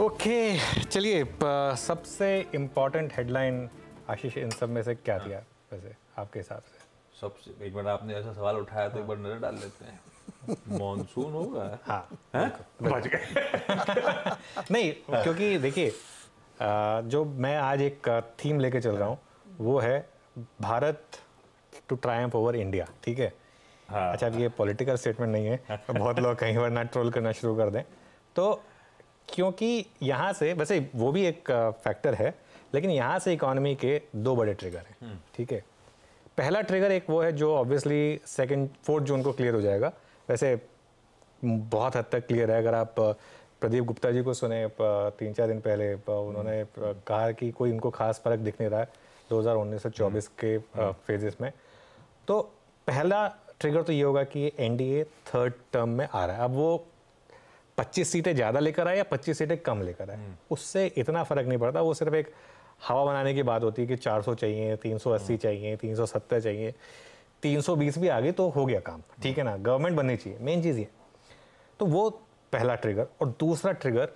Okay okay, चलिए सबसे important headline आशीष इन सब में से क्या दिया हाँ। वैसे आपके हिसाब से सबसे एक बार आपने ऐसा सवाल उठाया तो एक बार नजर डाल लेते हैं मानसून होगा हाँ बच गए नहीं हाँ। क्योंकि देखिए जो मैं आज एक थीम लेके चल रहा हूँ हाँ। वो है Bharat to triumph over India ठीक है हाँ, अच्छा हाँ। ये पॉलिटिकल स्टेटमेंट नहीं है बहुत लोग कहीं ना ट्रोल करना शुरू कर दें तो क्योंकि यहाँ से वैसे वो भी एक फैक्टर है लेकिन यहाँ से इकोनॉमी के दो बड़े ट्रिगर हैं हम्म। ठीक है पहला ट्रिगर एक वो है जो ऑब्वियसली सेकेंड फोर्थ जून को क्लियर हो जाएगा वैसे बहुत हद तक क्लियर है अगर आप प्रदीप गुप्ता जी को सुने तीन चार दिन पहले उन्होंने हम्म। कहा कि कोई उनको खास फर्क दिख नहीं रहा है दो से 24 हम्म। के फेजेस में तो पहला ट्रिगर तो ये होगा कि एनडीए थर्ड टर्म में आ रहा है अब वो पच्चीस सीटें ज़्यादा लेकर आए या पच्चीस सीटें कम लेकर आए हम्म। उससे इतना फ़र्क नहीं पड़ता वो सिर्फ एक हवा बनाने की बात होती है कि सौ चाहिए अस्सी हम्म। चाहिए सत्तर चाहिए 320 भी आ गई तो हो गया काम ठीक है ना हम्म। गवर्नमेंट बननी चाहिए मेन चीज़ ये तो वो पहला ट्रिगर और दूसरा ट्रिगर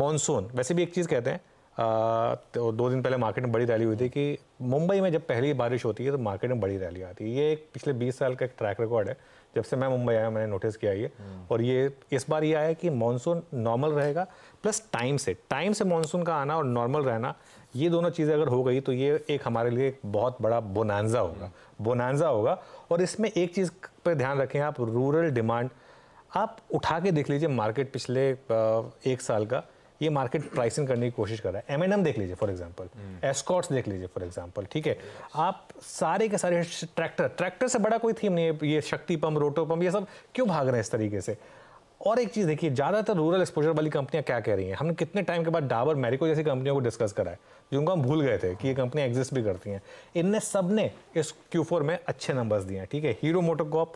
मानसून वैसे भी एक चीज़ कहते हैं आ, तो दो दिन पहले मार्केट में बड़ी रैली हुई थी कि मुंबई में जब पहली बारिश होती है तो मार्केट में बड़ी रैली आती है ये एक पिछले 20 साल का एक ट्रैक रिकॉर्ड है जब से मैं मुंबई आया मैंने नोटिस किया ये हम्म। और ये इस बार ये आया कि मानसून नॉर्मल रहेगा प्लस टाइम से टाइम से मानसून का आना और नॉर्मल रहना ये दोनों चीज़ें अगर हो गई तो ये एक हमारे लिए एक बहुत बड़ा बोनानजा होगा बोनानजा हम्म। होगा और इसमें एक चीज़ पर ध्यान रखें आप रूरल डिमांड आप उठा के देख लीजिए मार्केट पिछले एक साल का ये मार्केट प्राइसिंग करने की कोशिश कर रहा है एम देख लीजिए फॉर एग्जाम्पल एस्कॉट्स देख लीजिए फॉर एग्जाम्पल ठीक है आप सारे के सारे ट्रैक्टर ट्रैक्टर से बड़ा कोई थीम नहीं है ये शक्ति पम्प रोटो पम्प ये सब क्यों भाग रहे हैं इस तरीके से और एक चीज़ देखिए ज़्यादातर रूरल एक्सपोजर वाली कंपनियां क्या कह रही हैं हमने कितने टाइम के बाद डाबर मेरिको जैसी कंपनियों को डिस्कस करा है जिनको हम भूल गए थे कि ये कंपनियां एग्जिस्ट भी करती हैं इनने सब ने इस क्यू में अच्छे नंबर्स दिए हैं ठीक है हीरो मोटोकॉप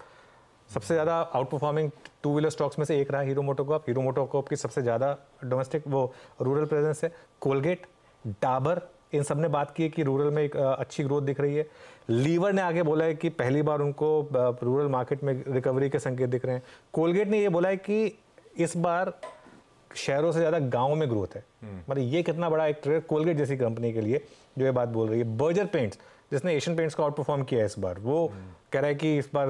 सबसे ज़्यादा outperforming two wheeler stocks में से एक रहा हीरो मोटोकॉप हीरो मोटोकॉप की सबसे ज़्यादा डोमेस्टिक वो रूरल प्रेजेंस है कोलगेट डाबर इन सब ने बात की है कि रूरल में एक अच्छी ग्रोथ दिख रही है लीवर ने आगे बोला है कि पहली बार उनको रूरल मार्केट में रिकवरी के संकेत दिख रहे हैं कोलगेट ने ये बोला है कि इस बार शहरों से ज़्यादा गाँव में ग्रोथ है हम्म। मतलब ये कितना बड़ा एक ट्रेड कोलगेट जैसी कंपनी के लिए जो ये बात बोल रही है बर्जर पेंट्स जिसने एशियन पेंट्स को आउट परफॉर्म किया है इस बार वो हम्म। कह रहा है कि इस बार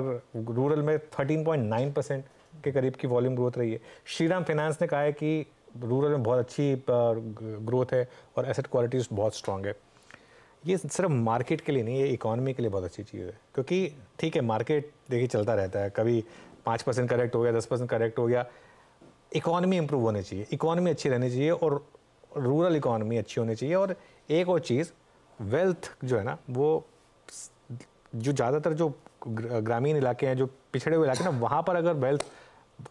रूरल में 13.9 परसेंट के करीब की वॉल्यूम ग्रोथ रही है श्रीराम फाइनेंस ने कहा है कि रूरल में बहुत अच्छी ग्रोथ है और एसेट क्वालिटी बहुत स्ट्रांग है ये सिर्फ मार्केट के लिए नहीं ये इकोनॉमी के लिए बहुत अच्छी चीज़ है क्योंकि ठीक है मार्केट देखिए चलता रहता है कभी पाँच परसेंट करेक्ट हो गया दस परसेंट करेक्ट हो गया इकोनॉमी इंप्रूव होनी चाहिए इकोनॉमी अच्छी रहनी चाहिए और रूरल इकोनॉमी अच्छी होनी चाहिए और एक और चीज़ वेल्थ जो है ना वो जो ज़्यादातर जो ग्रामीण इलाके हैं जो पिछड़े हुए इलाके हैं वहाँ पर अगर वेल्थ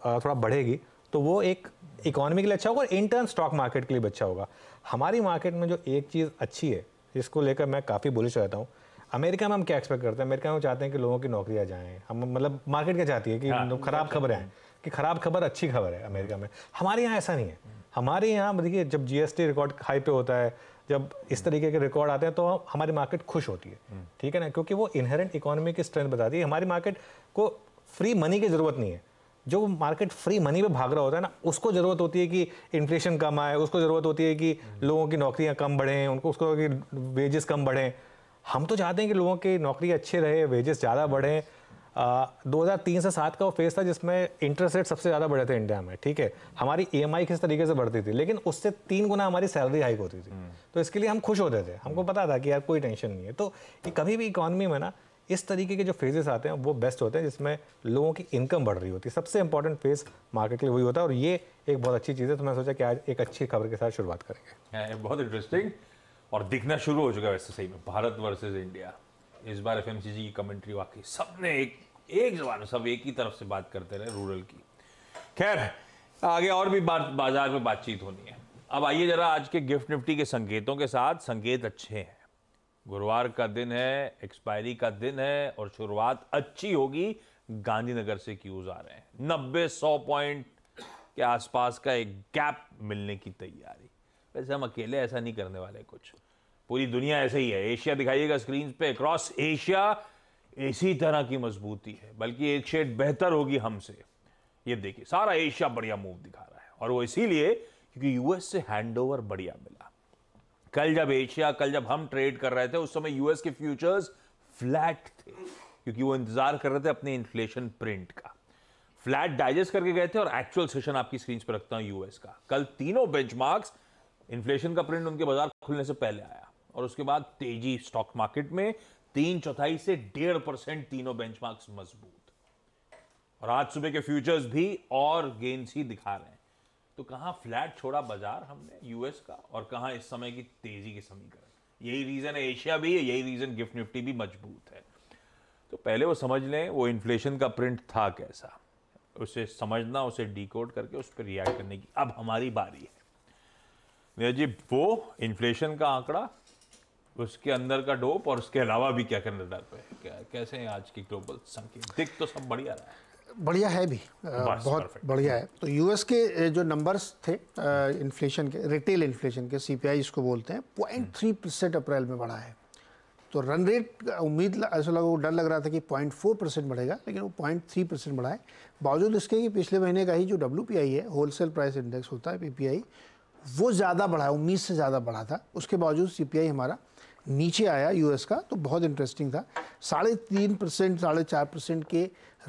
थोड़ा बढ़ेगी तो वो एक इकोनॉमी के लिए अच्छा होगा और इंटर्न स्टॉक मार्केट के लिए भी अच्छा होगा हमारी मार्केट में जो एक चीज़ अच्छी है जिसको लेकर मैं काफ़ी बुलिश रहता हूँ अमेरिका में हम क्या एक्सपेक्ट करते हैं अमेरिका में चाहते हैं कि लोगों की नौकरियाँ जाएँ हम मतलब मार्केट क्या चाहती है कि हाँ, ख़राब खबरें हैं कि ख़राब खबर अच्छी खबर है अमेरिका में हमारे यहाँ ऐसा नहीं है हमारे यहाँ देखिए मतलब जब जीएसटी रिकॉर्ड हाई पे होता है जब इस तरीके के रिकॉर्ड आते हैं तो हमारी मार्केट खुश होती है हम्म। ठीक है ना क्योंकि वो इनहेरेंट इकोनॉमी की स्ट्रेंथ बताती है हमारी मार्केट को फ्री मनी की ज़रूरत नहीं है जो मार्केट फ्री मनी पे भाग रहा होता है ना उसको ज़रूरत होती है कि इन्फ्लेशन कम आए उसको ज़रूरत होती है कि हम्म। लोगों की नौकरियां कम बढ़ें उनको उसको वेजेस कम बढ़ें हम तो चाहते हैं कि लोगों की नौकरी अच्छे रहे वेजेस ज़्यादा बढ़ें तीन से सात का वो फेज था जिसमें इंटरेस्ट रेट सबसे ज़्यादा बढ़े थे इंडिया में ठीक है हमारी ई e किस तरीके से बढ़ती थी लेकिन उससे तीन गुना हमारी सैलरी हाइक होती थी हम्म। तो इसके लिए हम खुश होते थे हमको हम्म। पता था कि यार कोई टेंशन नहीं है तो कभी भी इकॉनमी में ना इस तरीके के जो फेजेस आते हैं वो बेस्ट होते हैं जिसमें लोगों की इनकम बढ़ रही होती है सबसे इंपॉर्टेंट फेज मार्केट के लिए वही होता है और ये एक बहुत अच्छी चीज़ है तो मैंने सोचा कि आज एक अच्छी खबर के साथ शुरुआत करेंगे बहुत इंटरेस्टिंग और दिखना शुरू हो चुका है वैसे सही में भारत वर्सेज इंडिया इस बार एफ की कमेंट्री वाकई सब ने एक एक जबान सब एक ही तरफ से बात करते रहे रूरल की खैर आगे और भी बात बाजार में बातचीत होनी है अब आइए जरा आज के गिफ्ट निफ्टी के संकेतों के साथ संकेत अच्छे हैं गुरुवार का दिन है एक्सपायरी का दिन है और शुरुआत अच्छी होगी गांधीनगर से क्यूज आ रहे हैं नब्बे सौ पॉइंट के आसपास का एक गैप मिलने की तैयारी वैसे हम अकेले ऐसा नहीं करने वाले कुछ पूरी दुनिया ऐसे ही है एशिया दिखाइएगा स्क्रीन पे अक्रॉस एशिया इसी तरह की मजबूती है बल्कि एक शेड बेहतर होगी हमसे ये देखिए सारा एशिया बढ़िया मूव दिखा रहा है और वो इसीलिए क्योंकि यूएस से हैंडओवर बढ़िया मिला कल जब एशिया कल जब हम ट्रेड कर रहे थे उस समय यूएस के फ्यूचर्स फ्लैट थे क्योंकि वो इंतजार कर रहे थे अपने इन्फ्लेशन प्रिंट का फ्लैट डाइजेस्ट करके गए थे और एक्चुअल सेशन आपकी स्क्रीन पर रखता हूं यूएस का कल तीनों बेंचमार्क्स इन्फ्लेशन का प्रिंट उनके बाजार खुलने से पहले आया और उसके बाद तेजी स्टॉक मार्केट में तीन चौथाई से डेढ़ परसेंट तीनों बेंच मजबूत और आज सुबह के फ्यूचर्स भी और गेंस ही दिखा रहे हैं तो कहाँ फ्लैट छोड़ा बाजार हमने यूएस का और कहाँ इस समय की तेजी के समीकरण यही रीज़न है एशिया भी है यही रीज़न गिफ्ट निफ्टी भी मजबूत है तो पहले वो समझ लें वो इन्फ्लेशन का प्रिंट था कैसा उसे समझना उसे डिकोड करके उस पर रिएक्ट करने की अब हमारी बारी है जी वो इन्फ्लेशन का आंकड़ा उसके अंदर का डोप और उसके अलावा भी क्या कनाडा पे क्या कैसे हैं आज की ग्लोबल संकेत दिख तो सब बढ़िया रहा है बढ़िया है भी बहुत बढ़िया है तो यूएस के जो नंबर्स थे इन्फ्लेशन के रिटेल इन्फ्लेशन के सीपीआई इसको बोलते हैं पॉइंट थ्री परसेंट अप्रैल में बढ़ा है तो रन रेट उम्मीद ऐसा लगा डर लग रहा था कि पॉइंट फोर परसेंट बढ़ेगा लेकिन वो पॉइंट थ्री परसेंट बढ़ा है बावजूद इसके कि पिछले महीने का ही जो डब्ल्यू है होलसेल प्राइस इंडेक्स होता है पी वो ज़्यादा बढ़ा है उम्मीद से ज़्यादा बढ़ा था उसके बावजूद सी हमारा नीचे आया यूएस का तो बहुत इंटरेस्टिंग था साढ़े तीन परसेंट साढ़े चार परसेंट के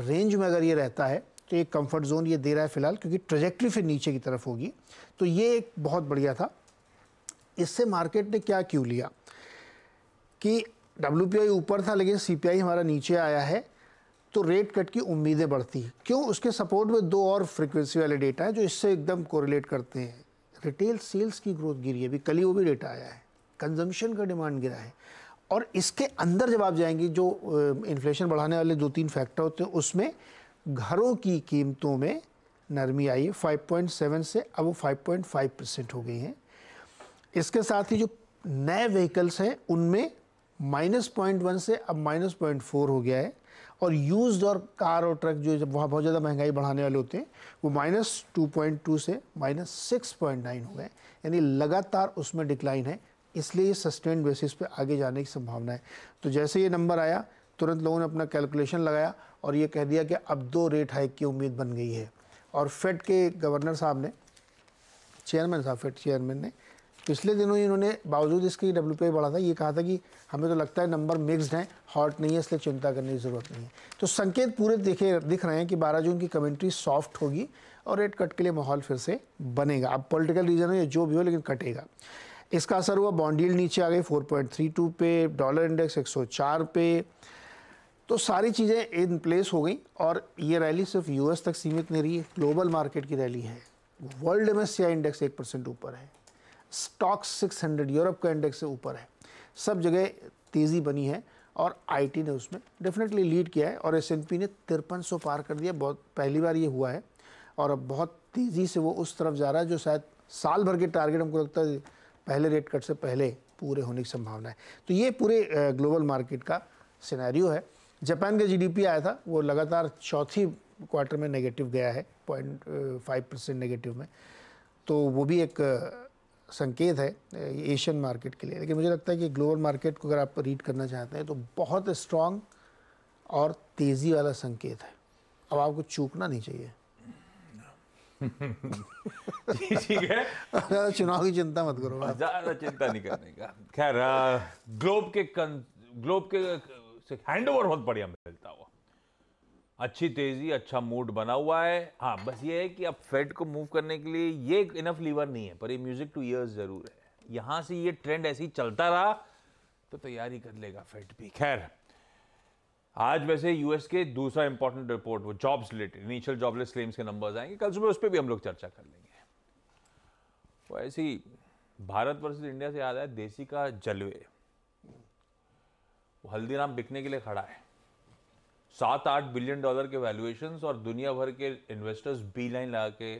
रेंज में अगर ये रहता है तो एक कंफर्ट जोन ये दे रहा है फिलहाल क्योंकि ट्रेजेक्ट्री फिर नीचे की तरफ होगी तो ये एक बहुत बढ़िया था इससे मार्केट ने क्या क्यों लिया कि डब्ल्यू ऊपर था लेकिन सी हमारा नीचे आया है तो रेट कट की उम्मीदें बढ़ती हैं क्यों उसके सपोर्ट में दो और फ्रिक्वेंसी वाले डेटा हैं जो इससे एकदम कोरिलेट करते हैं रिटेल सेल्स की ग्रोथ गिरी है अभी कल ही वो भी डेटा आया है कंजम्पशन का डिमांड गिरा है और इसके अंदर जब आप जाएंगे जो इन्फ्लेशन बढ़ाने वाले दो तीन फैक्टर होते हैं उसमें घरों की कीमतों में नरमी आई है 5.7 से अब वो 5.5 परसेंट हो गई हैं इसके साथ ही जो नए व्हीकल्स हैं उनमें माइनस पॉइंट वन से अब माइनस पॉइंट फोर हो गया है और यूज्ड और कार और ट्रक जो जब वहाँ बहुत ज़्यादा महंगाई बढ़ाने वाले होते हैं वो माइनस टू पॉइंट टू से माइनस सिक्स पॉइंट नाइन हो गए यानी लगातार उसमें डिक्लाइन है इसलिए ये सस्टेंड बेसिस पे आगे जाने की संभावना है तो जैसे ये नंबर आया तुरंत लोगों ने अपना कैलकुलेशन लगाया और ये कह दिया कि अब दो रेट हाइक की उम्मीद बन गई है और फेड के गवर्नर साहब ने चेयरमैन साहब फेड चेयरमैन ने पिछले दिनों ही इन्होंने बावजूद इसके डब्ल्यू पी बढ़ा था ये कहा था कि हमें तो लगता है नंबर मिक्सड हैं हॉट नहीं है इसलिए चिंता करने की ज़रूरत नहीं है तो संकेत पूरे दिखे दिख रहे हैं कि बारह जून की कमेंट्री सॉफ्ट होगी और रेट कट के लिए माहौल फिर से बनेगा अब पॉलिटिकल रीज़न हो या जो भी हो लेकिन कटेगा इसका असर हुआ बॉन्डील नीचे आ गई 4.32 पे डॉलर इंडेक्स 104 पे तो सारी चीज़ें इन प्लेस हो गई और ये रैली सिर्फ यूएस तक सीमित नहीं रही है ग्लोबल मार्केट की रैली है वर्ल्ड में सिया इंडेक्स एक परसेंट ऊपर है स्टॉक 600 यूरोप का इंडेक्स से ऊपर है सब जगह तेज़ी बनी है और आई ने उसमें डेफिनेटली लीड किया है और एस ने तिरपन पार कर दिया बहुत पहली बार ये हुआ है और अब बहुत तेज़ी से वो उस तरफ जा रहा है जो शायद साल भर के टारगेट हमको लगता है पहले रेट कट से पहले पूरे होने की संभावना है तो ये पूरे ग्लोबल मार्केट का सिनेरियो है जापान का जीडीपी आया था वो लगातार चौथी क्वार्टर में नेगेटिव गया है पॉइंट फाइव परसेंट नेगेटिव में तो वो भी एक संकेत है एशियन मार्केट के लिए लेकिन मुझे लगता है कि ग्लोबल मार्केट को अगर आप रीड करना चाहते हैं तो बहुत स्ट्रॉन्ग और तेज़ी वाला संकेत है अब आपको चूकना नहीं चाहिए ठीक है ज़्यादा चुनाव की चिंता मत करो ज़्यादा चिंता नहीं करने का खैर ग्लोब के कं, ग्लोब के से हैंड ओवर बहुत बढ़िया मिलता हुआ अच्छी तेजी अच्छा मूड बना हुआ है हाँ बस ये है कि अब फेड को मूव करने के लिए ये इनफ लीवर नहीं है पर ये म्यूजिक टू ईयर्स जरूर है यहां से ये ट्रेंड ऐसे ही चलता रहा तो तैयारी तो कर लेगा फेड भी खैर आज वैसे यूएस के दूसरा इंपॉर्टेंट रिपोर्ट वो jobs related initial jobless claims के नंबर्स आएंगे कल सुबह उस पर भी हम लोग चर्चा कर लेंगे तो ऐसे ही भारत वर्ष इंडिया से याद है देसी का जलवे वो हल्दीराम बिकने के लिए खड़ा है सात आठ बिलियन डॉलर के वैल्यूएशन और दुनिया भर के इन्वेस्टर्स बी लाइन लगा के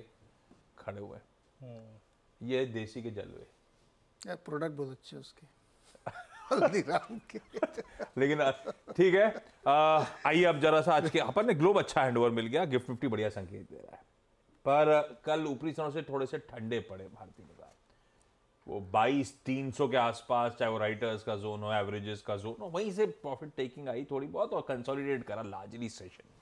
खड़े हुए हैं हम्म। ये देसी के जलवे प्रोडक्ट बहुत अच्छे उसके लेकिन ठीक है आइए अब जरा सा आज के अपन ने ग्लोब अच्छा हैंडओवर मिल गया गिफ्ट फिफ्टी बढ़िया संकेत दे रहा है पर कल ऊपरी सड़क से थोड़े से ठंडे पड़े भारतीय बाजार वो 22 300 के आसपास चाहे वो राइटर्स का जोन हो एवरेजेस का जोन हो वहीं से प्रॉफिट टेकिंग आई थोड़ी बहुत और कंसोलिडेट करा लार्जली सेशन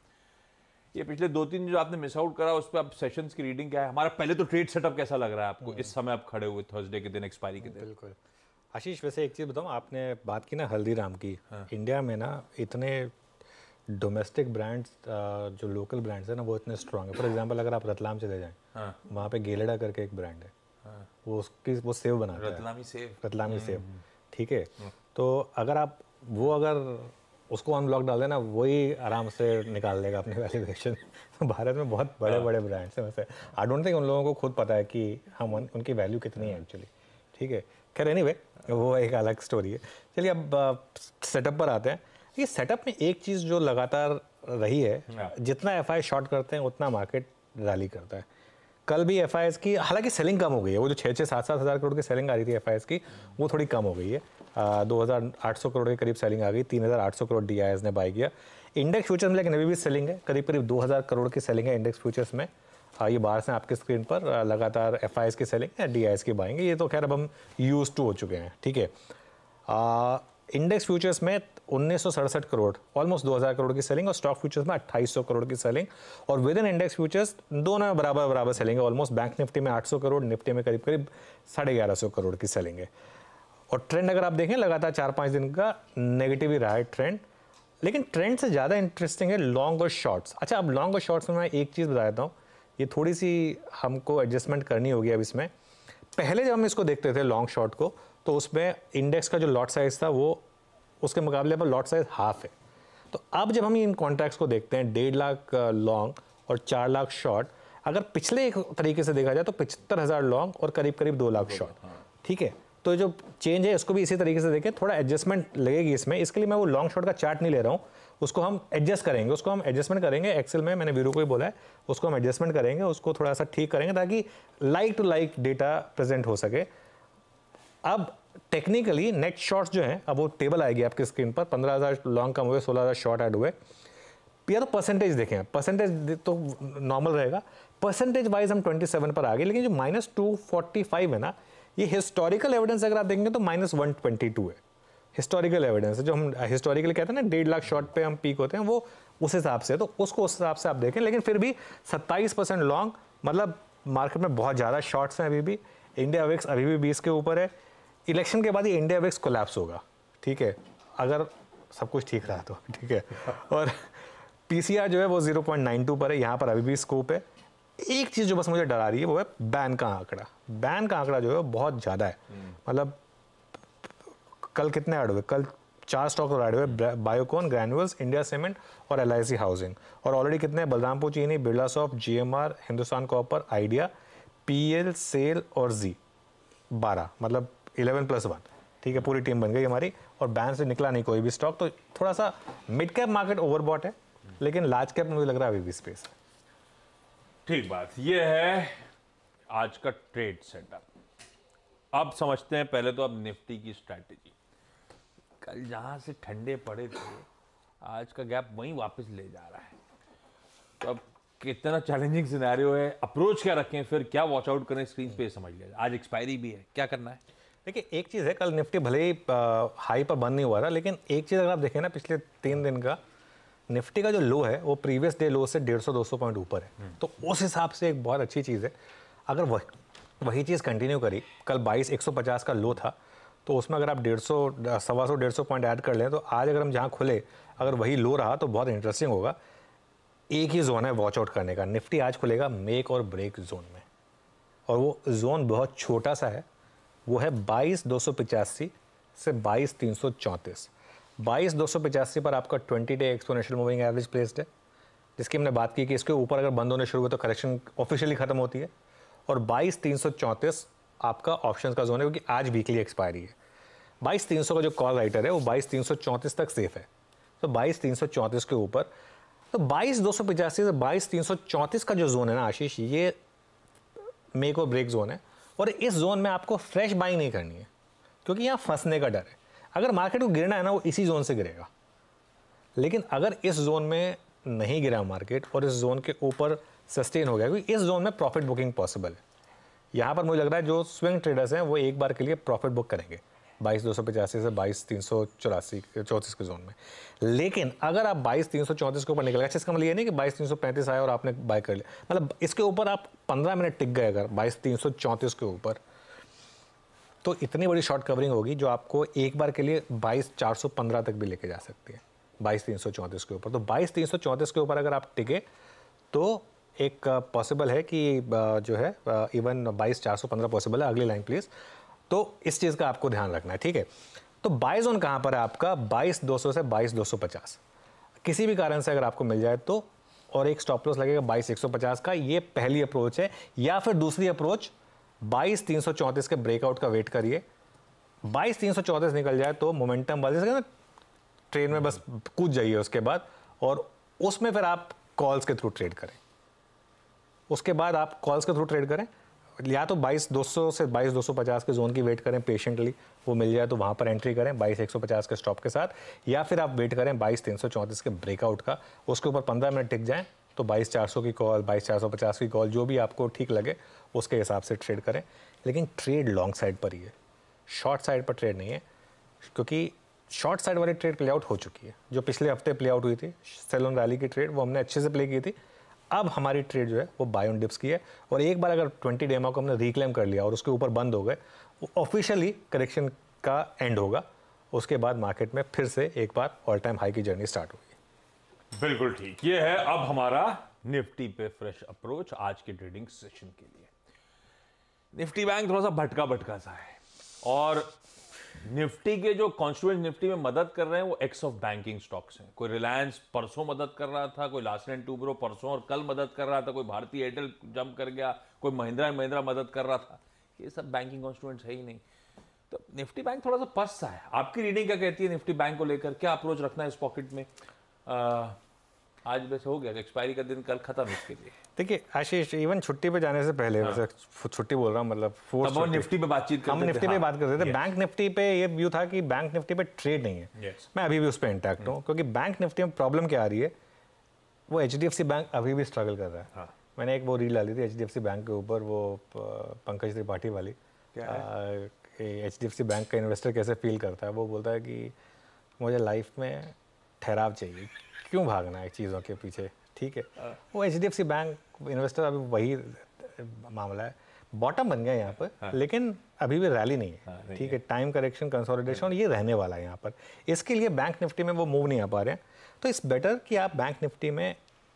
ये पिछले दो तीन जो आपने मिस आउट करा उस पर आप सेशंस की रीडिंग क्या है हमारा पहले तो ट्रेड सेटअप कैसा लग रहा है आपको हम्म। इस समय आप खड़े हुए थर्सडे के दिन एक्सपायरी के दिन बिल्कुल आशीष वैसे एक चीज़ बताऊँ आपने बात की ना हल्दीराम की हाँ। इंडिया में ना इतने डोमेस्टिक ब्रांड्स जो लोकल ब्रांड्स हैं ना वो इतने स्ट्रांग है फॉर एग्जांपल अगर आप रतलाम चले जाएं हाँ। वहाँ पे गेलेडा करके एक ब्रांड है हाँ। वो उसकी वो सेव बना रतलामी है सेव रतलामी सेव हम्म, हम्म। ठीक है हाँ। तो अगर आप वो अगर उसको अनब्लॉक डाल देना वही आराम से निकाल देगा अपने वैल्यूएशन भारत में बहुत बड़े हाँ। बड़े ब्रांड्स हैं वैसे आई डोंट थिंक उन लोगों को खुद पता है कि हम उनकी वैल्यू कितनी है एक्चुअली हाँ। ठीक है खैर एनी वो एक अलग स्टोरी है चलिए अब सेटअप पर आते हैं ये सेटअप में एक चीज़ जो लगातार रही है हाँ। जितना एफ आई शॉर्ट करते हैं उतना मार्केट रैली करता है कल भी एफ की हालांकि सेलिंग कम हो गई है वो जो छः छः सात सात हज़ार करोड़ की सेलिंग आ रही थी एफ की वो थोड़ी कम हो गई है दो हज़ार आठ सौ करोड़ के करीब सेलिंग आ गई तीन हज़ार आठ सौ करोड़ डी ने बाई किया इंडेक्स फ्यूचर्स में लेकिन अभी भी सेलिंग है करीब करीब 2000 करोड़ की सेलिंग है इंडेक्स फ्यूचर्स में हाँ, ये बाहर से आपके स्क्रीन पर लगातार एफ की सेलिंग है डी की बाइंग ये तो खैर अब हम यूज टू हो चुके हैं ठीक है इंडेक्स फ्यूचर्स में उन्नीस करोड़ ऑलमोस्ट 2000 करोड़ की सेलिंग और स्टॉक फ्यूचर्स में 2800 करोड़ की सेलिंग और विद इन इंडेक्स फ्यूचर्स दोनों में बराबर बराबर सेलिंग है ऑलमोस्ट बैंक निफ्टी में 800 करोड़ निफ्टी में करीब करीब साढ़े ग्यारह सौ करोड़ की सेलिंग है और ट्रेंड अगर आप देखें लगातार चार पाँच दिन का नेगेटिव ही रहा है ट्रेंड लेकिन ट्रेंड से ज़्यादा इंटरेस्टिंग है लॉन्ग और शॉर्ट्स अच्छा अब लॉन्ग और शॉर्ट्स में मैं एक चीज़ बता देता हूँ ये थोड़ी सी हमको एडजस्टमेंट करनी होगी अब इसमें पहले जब हम इसको देखते थे लॉन्ग शॉर्ट को तो उसमें इंडेक्स का जो लॉट साइज़ था वो उसके मुकाबले पर लॉट साइज़ हाफ है तो अब जब हम इन कॉन्ट्रैक्ट्स को देखते हैं डेढ़ लाख लॉन्ग और चार लाख शॉर्ट अगर पिछले एक तरीके से देखा जाए तो पचहत्तर हज़ार लॉन्ग और करीब करीब दो लाख शॉर्ट हाँ। ठीक है तो जो चेंज है उसको भी इसी तरीके से देखें थोड़ा एडजस्टमेंट लगेगी इसमें इसके लिए मैं वो लॉन्ग शॉर्ट का चार्ट नहीं ले रहा हूँ उसको हम एडजस्ट करेंगे उसको हम एडजस्टमेंट करेंगे एक्सेल में मैंने वीरू को ही बोला है उसको हम एडजस्टमेंट करेंगे उसको थोड़ा सा ठीक करेंगे ताकि like to like data present हो सके अब टेक्निकली नेट शॉर्ट्स जो हैं अब वो टेबल आएगी आपकी स्क्रीन पर पंद्रह हज़ार लॉन्ग कम हुए सोलह हज़ार शॉर्ट ऐड हुए या तो परसेंटेज देखें परसेंटेज तो नॉर्मल रहेगा परसेंटेज वाइज हम 27 पर आ गए लेकिन जो माइनस टू है ना ये हिस्टोरिकल एविडेंस अगर आप देखेंगे तो माइनस वन ट्वेंटी टू है हिस्टोरिकल एविडेंस है जो हम हिस्टोरिकल uh, कहते हैं ना डेढ़ लाख शॉट पे हम पीक होते हैं वो उस हिसाब से तो उसको उस हिसाब से आप देखें लेकिन फिर भी सत्ताईस परसेंट लॉन्ग मतलब मार्केट में बहुत ज़्यादा शॉर्ट्स हैं अभी भी इंडिया विक्स अभी भी बीस के ऊपर है इलेक्शन के बाद ही इंडिया विक्स कोलैप्स होगा ठीक है अगर सब कुछ ठीक रहा तो ठीक है और पी जो है वो जीरो पर है यहाँ पर अभी भी स्कोप है एक चीज़ जो बस मुझे डरा रही है वो है बैन का आंकड़ा बैन का आंकड़ा जो है बहुत ज़्यादा है हम्म। मतलब कल कितने ऐड हुए कल चार स्टॉक तो ऐड हुए बायोकॉन ग्रैनुअल्स इंडिया सीमेंट और एल हाउसिंग और ऑलरेडी कितने बलरामपुर चीनी बिरला सॉफ्ट जी हिंदुस्तान कॉपर आइडिया पी सेल और जी बारह मतलब इलेवन प्लस वन ठीक है पूरी टीम बन गई हमारी और बैन से निकला नहीं कोई भी स्टॉक तो थोड़ा सा मिड कैप मार्केट ओवरबॉट है लेकिन लार्ज कैप में मुझे लग रहा है अभी भी स्पेस है ठीक बात ये है आज का ट्रेड सेटअप अब समझते हैं पहले तो अब निफ्टी की स्ट्रैटेजी कल जहाँ से ठंडे पड़े थे आज का गैप वहीं वापस ले जा रहा है तो अब कितना चैलेंजिंग सिनेरियो है अप्रोच क्या रखें फिर क्या वॉच आउट करें स्क्रीन पे समझ लिया आज एक्सपायरी भी है क्या करना है देखिए एक चीज़ है कल निफ्टी भले ही हाई पर बंद नहीं हुआ था लेकिन एक चीज़ अगर आप देखें ना पिछले तीन दिन का निफ्टी का जो लो है वो प्रीवियस डे लो से डेढ़ सौ दो सौ पॉइंट ऊपर है हम्म। तो उस हिसाब से एक बहुत अच्छी चीज़ है अगर वह वही चीज़ कंटिन्यू करी कल बाईस एक सौ पचास का लो था तो उसमें अगर आप डेढ़ सौ सवा सौ डेढ़ सौ पॉइंट ऐड कर लें तो आज अगर हम जहाँ खुले अगर वही लो रहा तो बहुत इंटरेस्टिंग होगा एक ही जोन है वॉच आउट करने का निफ्टी आज खुलेगा मेक और ब्रेक जोन में और वो जोन बहुत छोटा सा है वो है बाईस दो सौ पचासी से बाईस तीन सौ चौंतीस बाईस दो सौ पचासी पर आपका twenty day exponential moving average placed है जिसकी हमने बात की कि इसके ऊपर अगर बंद होने शुरू हुए तो करेक्शन ऑफिशियली खत्म होती है और बाईस तीन सौ चौंतीस आपका ऑप्शन का जोन है क्योंकि आज वीकली एक्सपायरी है बाईस तीन सौ का जो कॉल राइटर है वो बाईस तीन सौ चौंतीस तक सेफ है तो बाईस तीन सौ चौंतीस के ऊपर तो बाईस दो सौ पचासी से बाईस तीन सौ चौंतीस का जो जोन है ना आशीष ये मेक और ब्रेक जोन है और इस जोन में आपको फ्रेश बाइंग नहीं करनी है क्योंकि यहाँ फंसने का डर है अगर मार्केट को गिरना है ना वो इसी जोन से गिरेगा लेकिन अगर इस जोन में नहीं गिरा मार्केट और इस जोन के ऊपर सस्टेन हो गया क्योंकि इस जोन में प्रॉफिट बुकिंग पॉसिबल है यहाँ पर मुझे लग रहा है जो स्विंग ट्रेडर्स हैं वो एक बार के लिए प्रॉफिट बुक करेंगे बाईस दो सौ पचासी से बाईस तीन सौ चौरासी चौंतीस के जोन में लेकिन अगर आप बाईस तीन सौ चौंतीस के ऊपर निकल गए अच्छा इसका मतलब ये नहीं कि बाईस तीन सौ पैंतीस आया और आपने बाय कर लिया मतलब इसके ऊपर आप पंद्रह मिनट टिक गए अगर बाईस तीन सौ चौंतीस के ऊपर तो इतनी बड़ी शॉर्ट कवरिंग होगी जो आपको एक बार के लिए बाईस चार सौ पंद्रह तक भी लेके जा सकती है बाईस तीन सौ चौंतीस के ऊपर तो बाईस तीन सौ चौंतीस के ऊपर अगर आप टिके तो एक पॉसिबल है कि जो है इवन बाईस चार सौ पंद्रह पॉसिबल है अगली लाइन प्लीज़ तो इस चीज़ का आपको ध्यान रखना है ठीक है तो बाई जोन कहाँ पर है आपका बाईस दो सौ से बाईस दो सौ पचास किसी भी कारण से अगर आपको मिल जाए तो और एक स्टॉप लॉस लगेगा बाईस एक सौ पचास का ये पहली अप्रोच है या फिर दूसरी अप्रोच बाईस तीन सौ चौंतीस के ब्रेकआउट का वेट करिए बाईस तीन सौ चौंतीस निकल जाए तो मोमेंटम वाले जैसे ना ट्रेन में बस कूद जाइए उसके बाद और उसमें फिर आप कॉल्स के थ्रू ट्रेड करें उसके बाद आप कॉल्स के थ्रू ट्रेड करें या तो दो सौ से सौ पचास के जोन की वेट करें पेशेंटली वो मिल जाए तो वहाँ पर एंट्री करें सौ पचास के स्टॉप के साथ या फिर आप वेट करें सौ चौंतीस के ब्रेकआउट का उसके ऊपर 15 मिनट टिक जाएं तो 22400 की कॉल 22450 की कॉल जो भी आपको ठीक लगे उसके हिसाब से ट्रेड करें लेकिन ट्रेड लॉन्ग साइड पर ही है शॉर्ट साइड पर ट्रेड नहीं है क्योंकि शॉर्ट साइड वाली ट्रेड प्ले आउट हो चुकी है जो पिछले हफ्ते प्ले आउट हुई थी सेलोन रैली की ट्रेड वो हमने अच्छे से प्ले की थी अब हमारी ट्रेड जो है वो बाय ऑन डिप्स की है और एक बार अगर ट्वेंटी डेमा को हमने रिक्लेम कर लिया और उसके ऊपर बंद हो गए ऑफिशियली करेक्शन का एंड होगा उसके बाद मार्केट में फिर से एक बार ऑल टाइम हाई की जर्नी स्टार्ट होगी बिल्कुल ठीक ये है अब हमारा निफ्टी पे फ्रेश अप्रोच आज के ट्रेडिंग सेशन के लिए निफ्टी बैंक थोड़ा सा भटका भटका सा है और निफ्टी के जो कॉन्स्टिट्यूंट निफ्टी में मदद कर रहे हैं वो एक्स ऑफ बैंकिंग स्टॉक्स हैं कोई रिलायंस परसों मदद कर रहा था कोई लास्ट एंड टूब्रो परसों और कल मदद कर रहा था कोई भारतीय एयरटेल जंप कर गया कोई महिंद्रा एंड महिंद्रा मदद कर रहा था ये सब बैंकिंग कॉन्स्टिट्यूंट्स है ही नहीं तो निफ्टी बैंक थोड़ा सा पस सा है आपकी रीडिंग क्या कहती है निफ्टी बैंक को लेकर क्या अप्रोच रखना है इस पॉकेट में आज वैसे हो गया एक्सपायरी तो का दिन कल खत्म इसके लिए देखिए आशीष इवन छुट्टी पे जाने से पहले हाँ। वैसे छुट्टी बोल रहा हूँ मतलब फोर्स निफ्टी पे बातचीत हम निफ्टी पे हाँ। बात करते थे बैंक निफ्टी पे ये व्यू था कि बैंक निफ्टी पे ट्रेड नहीं है मैं अभी भी उस पर इंटैक्ट हूँ हम्म। क्योंकि बैंक निफ्टी में प्रॉब्लम क्या आ रही है वो एच बैंक अभी भी स्ट्रगल कर रहा है हाँ। मैंने एक वो रील डाली थी एच बैंक के ऊपर वो पंकज त्रिपाठी वाली एच डी बैंक का इन्वेस्टर कैसे फील करता है वो बोलता है कि मुझे लाइफ में ठहराव चाहिए क्यों भागना है चीज़ों के पीछे ठीक है हाँ। वो एच बैंक इन्वेस्टर अभी वही मामला है बॉटम बन गया यहाँ पर हाँ। लेकिन अभी भी रैली नहीं है हाँ, ठीक है टाइम करेक्शन कंसोलिडेशन ये रहने वाला है यहाँ पर इसके लिए बैंक निफ्टी में वो मूव नहीं आ पा रहे हैं तो इस बेटर कि आप बैंक निफ्टी में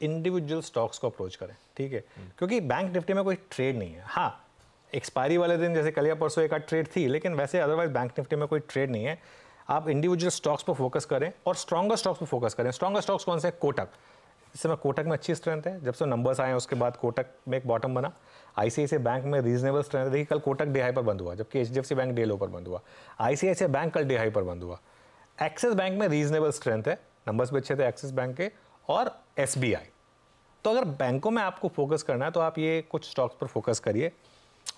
इंडिविजुअल स्टॉक्स को अप्रोच करें ठीक है हम्म। क्योंकि बैंक निफ्टी में कोई ट्रेड नहीं है हाँ एक्सपायरी वाले दिन जैसे कल या परसों एक ट्रेड थी लेकिन वैसे अदरवाइज बैंक निफ्टी में कोई ट्रेड नहीं है आप इंडिविजुअल स्टॉक्स पर फोकस करें और स्ट्रॉगर स्टॉक्स पर फोकस करें स्ट्रॉगर स्टॉक्स कौन से हैं कोटक इस समय कोटक में अच्छी स्ट्रेंथ है जब से नंबर्स आए उसके बाद कोटक में एक बॉटम बना आईसीआईसी बैंक में रीजनेबल स्ट्रेंथ है देखिए कल कोटक डे हाई पर बंद हुआ जबकि एच बैंक डे लो पर बंद हुआ आईसीआईसी बैंक कल डे हाई पर बंद हुआ एक्सिस बैंक में रीजनेबल स्ट्रेंथ है नंबर्स भी अच्छे थे एक्सिस बैंक के और एस तो अगर बैंकों में आपको फोकस करना है तो आप ये कुछ स्टॉक्स पर फोकस करिए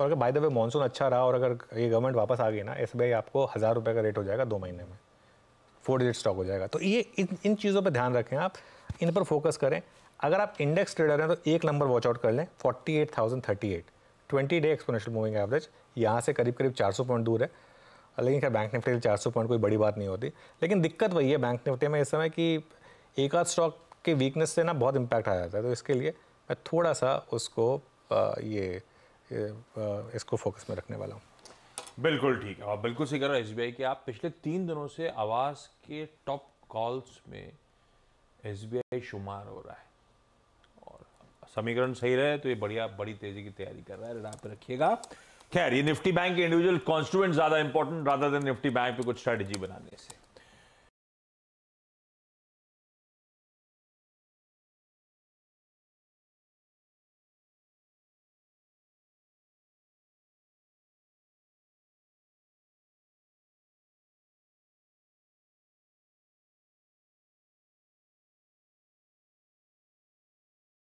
और अगर बाय द वे मानसून अच्छा रहा और अगर ये गवर्नमेंट वापस आ गई ना एस आपको हज़ार रुपये का रेट हो जाएगा दो महीने में फोर डिजिट स्टॉक हो जाएगा तो ये इन इन चीज़ों पर ध्यान रखें आप इन पर फोकस करें अगर आप इंडेक्स ट्रेडर हैं तो एक नंबर वॉच आउट कर लें forty eight thousand thirty eight twenty day exponential moving average यहाँ से करीब करीब चार सौ पॉइंट दूर है लेकिन खैर बैंक निफ्टी चार सौ पॉइंट कोई बड़ी बात नहीं होती लेकिन दिक्कत वही है बैंक निफ्टी में इस समय कि एक आध स्टॉक के वीकनेस से ना बहुत इम्पैक्ट आ जाता है तो इसके लिए मैं थोड़ा सा उसको ये इसको फोकस में रखने वाला हूँ बिल्कुल ठीक है आप बिल्कुल सही कर रहे हैं एस कि आप पिछले तीन दिनों से आवाज़ के टॉप कॉल्स में एस शुमार हो रहा है और समीकरण सही रहे तो ये बढ़िया बड़ी तेज़ी की तैयारी कर रहा है आप रखिएगा खैर ये निफ्टी बैंक के इंडिविजुअल कॉन्स्टिट्यूंट ज़्यादा important rather than Nifty bank पे कुछ स्ट्रैटेजी बनाने से